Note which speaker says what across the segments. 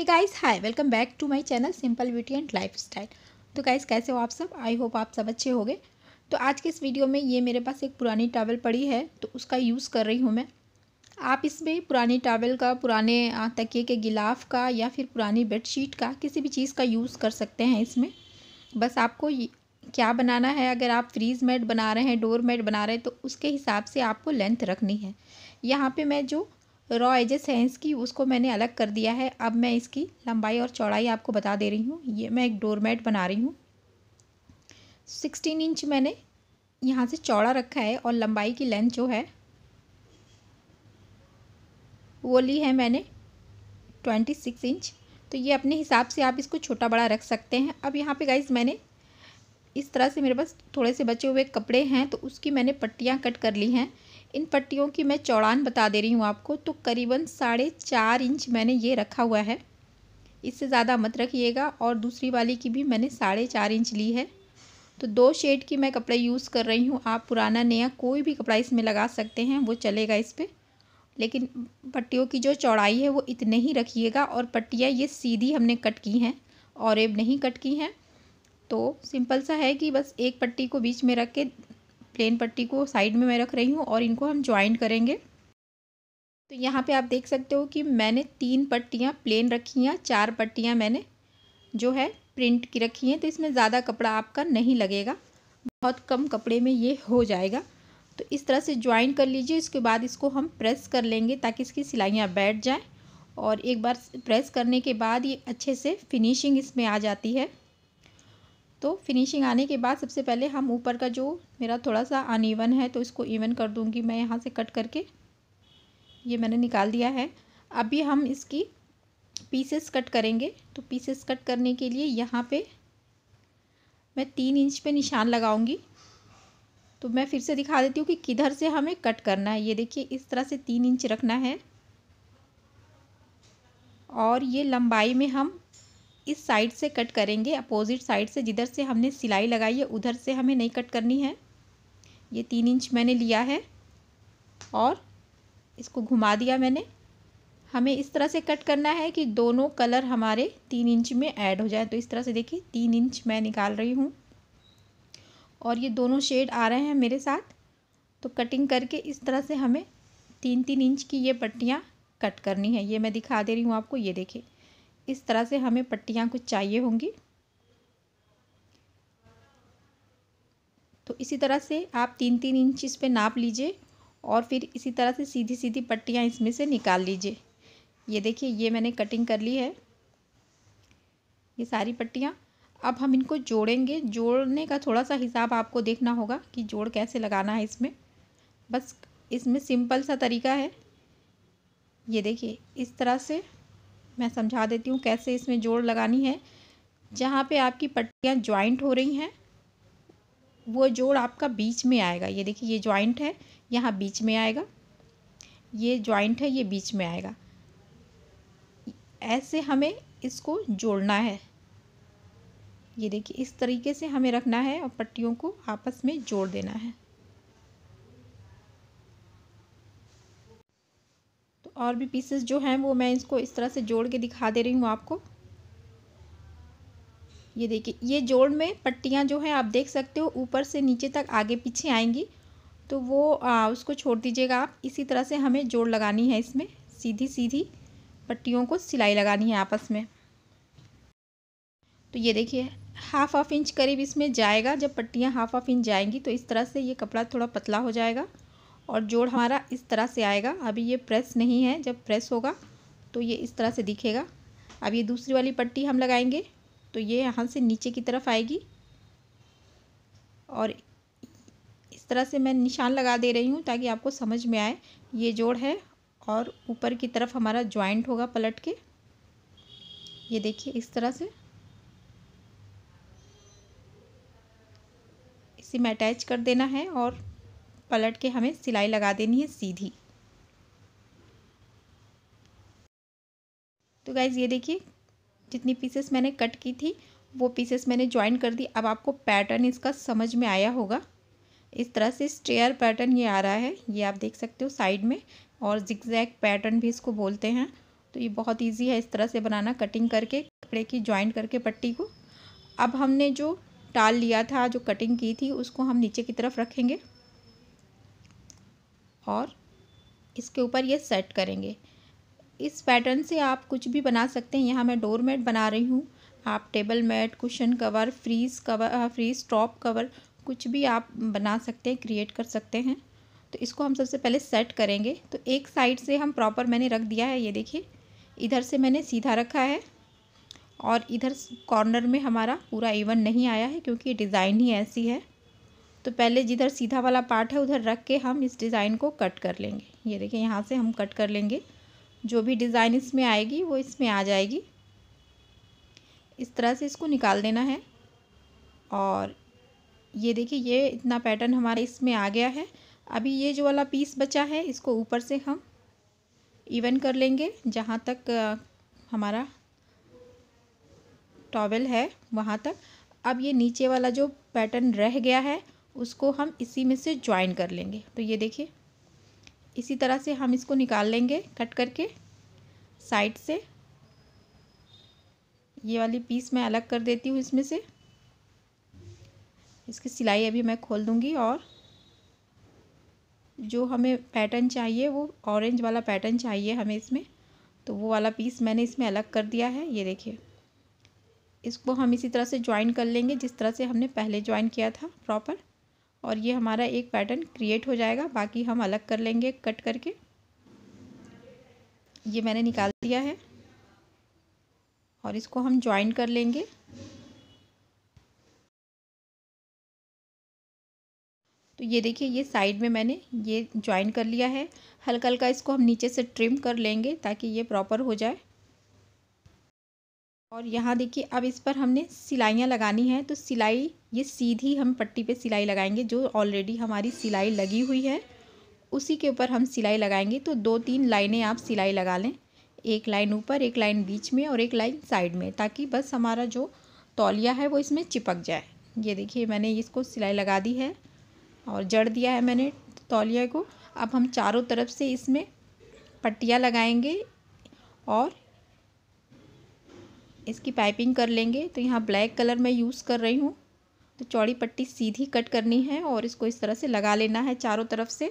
Speaker 1: hey guys hi welcome back to my channel simple beauty and lifestyle तो guys कैसे हो आप सब आई होप आप सब अच्छे होंगे तो आज के इस वीडियो में ये मेरे पास एक पुरानी टावल पड़ी है तो उसका यूज़ कर रही हूँ मैं आप इसमें पुरानी टावल का पुराने तकिए के गिलाफ का या फिर पुरानी बेडशीट का किसी भी चीज़ का यूज़ कर सकते हैं इसमें बस आपको क्या बनाना है अगर आप फ्रीज मेड बना रहे हैं डोर मेड बना रहे हैं तो उसके हिसाब से आपको लेंथ रखनी है यहाँ पे मैं जो रॉ एज ए सेंस की उसको मैंने अलग कर दिया है अब मैं इसकी लंबाई और चौड़ाई आपको बता दे रही हूँ ये मैं एक डोरमेट बना रही हूँ सिक्सटीन इंच मैंने यहाँ से चौड़ा रखा है और लंबाई की लेंथ जो है वो ली है मैंने ट्वेंटी सिक्स इंच तो ये अपने हिसाब से आप इसको छोटा बड़ा रख सकते हैं अब यहाँ पे गाइज मैंने इस तरह से मेरे पास थोड़े से बचे हुए कपड़े हैं तो उसकी मैंने पट्टियाँ कट कर ली हैं इन पट्टियों की मैं चौड़ान बता दे रही हूँ आपको तो करीबन साढ़े चार इंच मैंने ये रखा हुआ है इससे ज़्यादा मत रखिएगा और दूसरी वाली की भी मैंने साढ़े चार इंच ली है तो दो शेड की मैं कपड़े यूज़ कर रही हूँ आप पुराना नया कोई भी कपड़ा इसमें लगा सकते हैं वो चलेगा इस पर लेकिन पट्टियों की जो चौड़ाई है वो इतने ही रखिएगा और पट्टियाँ ये सीधी हमने कट की हैं और एब नहीं कट की हैं तो सिंपल सा है कि बस एक पट्टी को बीच में रख के प्लेन पट्टी को साइड में मैं रख रही हूँ और इनको हम ज्वाइन करेंगे तो यहाँ पे आप देख सकते हो कि मैंने तीन पट्टियाँ प्लेन रखी हैं चार पट्टियाँ मैंने जो है प्रिंट की रखी हैं तो इसमें ज़्यादा कपड़ा आपका नहीं लगेगा बहुत कम कपड़े में ये हो जाएगा तो इस तरह से ज्वाइन कर लीजिए इसके बाद इसको हम प्रेस कर लेंगे ताकि इसकी सिलाइयाँ बैठ जाएँ और एक बार प्रेस करने के बाद ये अच्छे से फिनिशिंग इसमें आ जाती है तो फिनिशिंग आने के बाद सबसे पहले हम ऊपर का जो मेरा थोड़ा सा अनइवन है तो इसको इवन कर दूंगी मैं यहाँ से कट करके ये मैंने निकाल दिया है अभी हम इसकी पीसेस कट करेंगे तो पीसेस कट करने के लिए यहाँ पे मैं तीन इंच पे निशान लगाऊंगी तो मैं फिर से दिखा देती हूँ कि किधर से हमें कट करना है ये देखिए इस तरह से तीन इंच रखना है और ये लंबाई में हम इस साइड से कट करेंगे अपोजिट साइड से जिधर से हमने सिलाई लगाई है उधर से हमें नहीं कट करनी है ये तीन इंच मैंने लिया है और इसको घुमा दिया मैंने हमें इस तरह से कट करना है कि दोनों कलर हमारे तीन इंच में ऐड हो जाए तो इस तरह से देखिए तीन इंच मैं निकाल रही हूँ और ये दोनों शेड आ रहे हैं मेरे साथ तो कटिंग करके इस तरह से हमें तीन तीन इंच की ये पट्टियाँ कट करनी है ये मैं दिखा दे रही हूँ आपको ये देखिए इस तरह से हमें पट्टियाँ कुछ चाहिए होंगी तो इसी तरह से आप तीन तीन इंच इस पर नाप लीजिए और फिर इसी तरह से सीधी सीधी पट्टियाँ इसमें से निकाल लीजिए ये देखिए ये मैंने कटिंग कर ली है ये सारी पट्टियाँ अब हम इनको जोड़ेंगे जोड़ने का थोड़ा सा हिसाब आपको देखना होगा कि जोड़ कैसे लगाना है इसमें बस इसमें सिंपल सा तरीका है ये देखिए इस तरह से मैं समझा देती हूँ कैसे इसमें जोड़ लगानी है जहाँ पे आपकी पट्टियाँ ज्वाइंट हो रही हैं वो जोड़ आपका बीच में आएगा ये देखिए ये ज्वाइंट है यहाँ बीच में आएगा ये ज्वाइंट है ये बीच में आएगा ऐसे हमें इसको जोड़ना है ये देखिए इस तरीके से हमें रखना है और पट्टियों को आपस में जोड़ देना है और भी पीसेस जो हैं वो मैं इसको इस तरह से जोड़ के दिखा दे रही हूँ आपको ये देखिए ये जोड़ में पट्टियाँ जो हैं आप देख सकते हो ऊपर से नीचे तक आगे पीछे आएंगी तो वो आ, उसको छोड़ दीजिएगा आप इसी तरह से हमें जोड़ लगानी है इसमें सीधी सीधी पट्टियों को सिलाई लगानी है आपस में तो ये देखिए हाफ ऑफ़ इंच करीब इसमें जाएगा जब पट्टियाँ हाफ ऑफ इंच जाएंगी तो इस तरह से ये कपड़ा थोड़ा पतला हो जाएगा और जोड़ हमारा इस तरह से आएगा अभी ये प्रेस नहीं है जब प्रेस होगा तो ये इस तरह से दिखेगा अब ये दूसरी वाली पट्टी हम लगाएंगे तो ये यहाँ से नीचे की तरफ आएगी और इस तरह से मैं निशान लगा दे रही हूँ ताकि आपको समझ में आए ये जोड़ है और ऊपर की तरफ हमारा ज्वाइंट होगा पलट के ये देखिए इस तरह से इसे में अटैच कर देना है और पलट के हमें सिलाई लगा देनी है सीधी तो गाइज़ ये देखिए जितनी पीसेस मैंने कट की थी वो पीसेस मैंने ज्वाइन कर दी अब आपको पैटर्न इसका समझ में आया होगा इस तरह से स्टेयर पैटर्न ये आ रहा है ये आप देख सकते हो साइड में और जिगजैग पैटर्न भी इसको बोलते हैं तो ये बहुत इजी है इस तरह से बनाना कटिंग करके कपड़े की ज्वाइन करके पट्टी को अब हमने जो टाल लिया था जो कटिंग की थी उसको हम नीचे की तरफ रखेंगे और इसके ऊपर ये सेट करेंगे इस पैटर्न से आप कुछ भी बना सकते हैं यहाँ मैं डोर मेट बना रही हूँ आप table mat cushion cover fridge cover fridge top cover कुछ भी आप बना सकते हैं क्रिएट कर सकते हैं तो इसको हम सबसे पहले सेट करेंगे तो एक साइड से हम प्रॉपर मैंने रख दिया है ये देखिए इधर से मैंने सीधा रखा है और इधर कॉर्नर में हमारा पूरा इवन नहीं आया है क्योंकि डिज़ाइन ही ऐसी है तो पहले जिधर सीधा वाला पार्ट है उधर रख के हम इस डिज़ाइन को कट कर लेंगे ये देखिए यहाँ से हम कट कर लेंगे जो भी डिज़ाइन इसमें आएगी वो इसमें आ जाएगी इस तरह से इसको निकाल देना है और ये देखिए ये इतना पैटर्न हमारे इसमें आ गया है अभी ये जो वाला पीस बचा है इसको ऊपर से हम इवन कर लेंगे जहाँ तक हमारा टॉवल है वहाँ तक अब ये नीचे वाला जो पैटर्न रह गया है उसको हम इसी में से ज्वाइन कर लेंगे तो ये देखिए इसी तरह से हम इसको निकाल लेंगे कट करके साइड से ये वाली पीस मैं अलग कर देती हूँ इसमें से इसकी सिलाई अभी मैं खोल दूँगी और जो हमें पैटर्न चाहिए वो ऑरेंज वाला पैटर्न चाहिए हमें इसमें तो वो वाला पीस मैंने इसमें अलग कर दिया है ये देखिए इसको हम इसी तरह से ज्वाइन कर लेंगे जिस तरह से हमने पहले ज्वाइन किया था प्रॉपर और ये हमारा एक पैटर्न क्रिएट हो जाएगा बाकी हम अलग कर लेंगे कट करके ये मैंने निकाल दिया है और इसको हम ज्वाइन कर लेंगे तो ये देखिए ये साइड में मैंने ये ज्वाइन कर लिया है हल्का हल्का इसको हम नीचे से ट्रिम कर लेंगे ताकि ये प्रॉपर हो जाए और यहाँ देखिए अब इस पर हमने सिलाइयाँ लगानी हैं तो सिलाई ये सीधी हम पट्टी पे सिलाई लगाएंगे जो ऑलरेडी हमारी सिलाई लगी हुई है उसी के ऊपर हम सिलाई लगाएंगे तो दो तीन लाइनें आप सिलाई लगा लें एक लाइन ऊपर एक लाइन बीच में और एक लाइन साइड में ताकि बस हमारा जो तौलिया है वो इसमें चिपक जाए ये देखिए मैंने इसको सिलाई लगा दी है और जड़ दिया है मैंने तौलिया को अब हम चारों तरफ से इसमें पट्टियाँ लगाएंगे और इसकी पाइपिंग कर लेंगे तो यहाँ ब्लैक कलर मैं यूज़ कर रही हूँ तो चौड़ी पट्टी सीधी कट करनी है और इसको इस तरह से लगा लेना है चारों तरफ से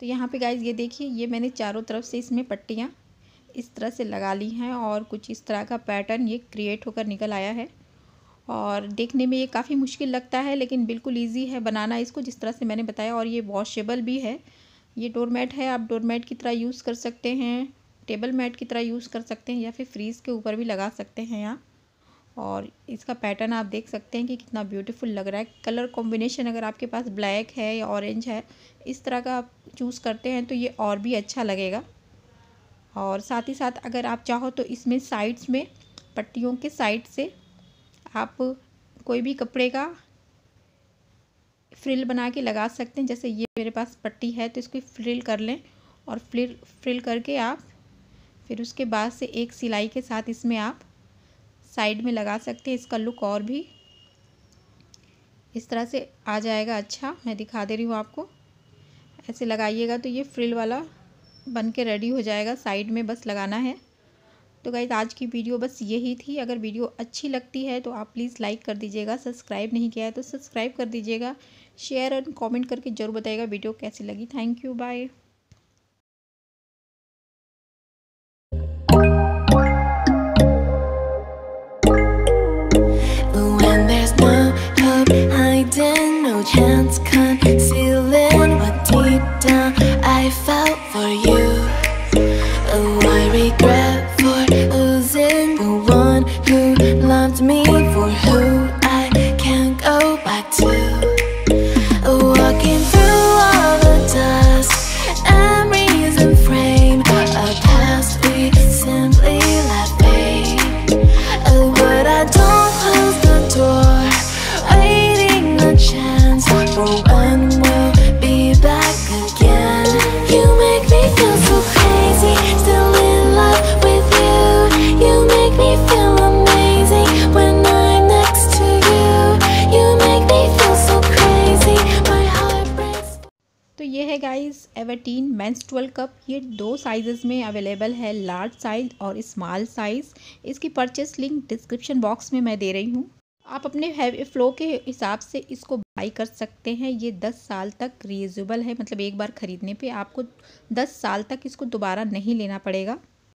Speaker 1: तो यहाँ पे गाइज ये देखिए ये मैंने चारों तरफ से इसमें पट्टियाँ इस तरह से लगा ली हैं और कुछ इस तरह का पैटर्न ये क्रिएट होकर निकल आया है और देखने में ये काफ़ी मुश्किल लगता है लेकिन बिल्कुल ईजी है बनाना इसको जिस तरह से मैंने बताया और ये वॉशेबल भी है ये डोरमेट है आप डोरमेट की तरह यूज़ कर सकते हैं टेबल मैट की तरह यूज़ कर सकते हैं या फिर फ्रीज़ के ऊपर भी लगा सकते हैं आप और इसका पैटर्न आप देख सकते हैं कि कितना ब्यूटीफुल लग रहा है कलर कॉम्बिनेशन अगर आपके पास ब्लैक है या ऑरेंज है इस तरह का आप चूज़ करते हैं तो ये और भी अच्छा लगेगा और साथ ही साथ अगर आप चाहो तो इसमें साइड्स में पट्टियों के साइड से आप कोई भी कपड़े का फ्रिल बना के लगा सकते हैं जैसे ये मेरे पास पट्टी है तो इसकी फ्रिल कर लें और फ्रिल फ्रिल करके आप फिर उसके बाद से एक सिलाई के साथ इसमें आप साइड में लगा सकते हैं इसका लुक और भी इस तरह से आ जाएगा अच्छा मैं दिखा दे रही हूँ आपको ऐसे लगाइएगा तो ये फ्रिल वाला बन के रेडी हो जाएगा साइड में बस लगाना है तो गाइज आज की वीडियो बस यही थी अगर वीडियो अच्छी लगती है तो आप प्लीज़ लाइक कर दीजिएगा सब्सक्राइब नहीं किया है तो सब्सक्राइब कर दीजिएगा शेयर एंड कमेंट करके ज़रूर बताइएगा वीडियो कैसी लगी थैंक यू बाय तो ये है guys Everteen menstrual cup ये दो साइजेस में अवेलेबल है लार्ज साइज और स्मॉल साइज़ इसकी परचेस लिंक डिस्क्रिप्शन बॉक्स में मैं दे रही हूँ आप अपने फ़्लो के हिसाब से इसको बाई कर सकते हैं ये दस साल तक रिजबल है मतलब एक बार ख़रीदने पे आपको दस साल तक इसको दोबारा नहीं लेना पड़ेगा